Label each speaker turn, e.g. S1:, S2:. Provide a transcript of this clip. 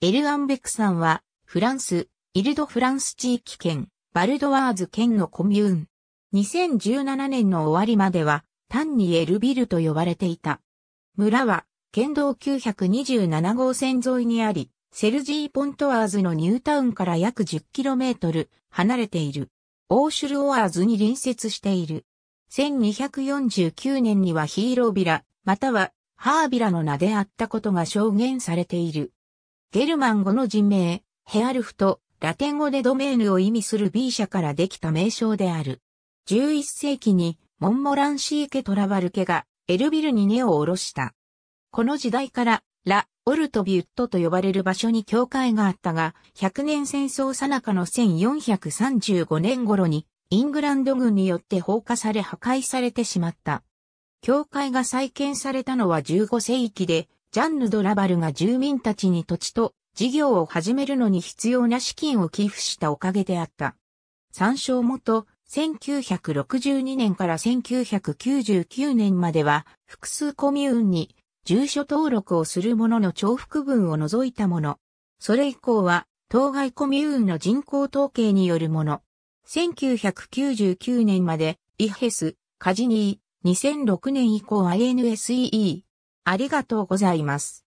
S1: エルアンベクさんは、フランス、イルドフランス地域圏、バルドワーズ
S2: 県のコミューン。2017年の終わりまでは、単にエルビルと呼ばれていた。村は、県道927号線沿いにあり、セルジー・ポントワーズのニュータウンから約 10km 離れている。オーシュル・オワーズに隣接している。1249年にはヒーロービラ、またはハービラの名であったことが証言されている。ゲルマン語の人名、ヘアルフと、ラテン語でドメーヌを意味する B 社からできた名称である。11世紀に、モンモランシーケ・トラバル家が、エルビルに根を下ろした。この時代から、ラ・オルトビュットと呼ばれる場所に教会があったが、100年戦争最中の1435年頃に、イングランド軍によって放火され破壊されてしまった。教会が再建されたのは15世紀で、ジャンヌ・ドラバルが住民たちに土地と事業を始めるのに必要な資金を寄付したおかげであった。参照元、1962年から1999年までは、複数コミューンに住所登録をする者の重複分を除いたもの。それ以降は、当該コミューンの人口統計によるもの。1999年まで、イヘス、カジニー、2006年以降
S1: INSEE、ありがとうございます。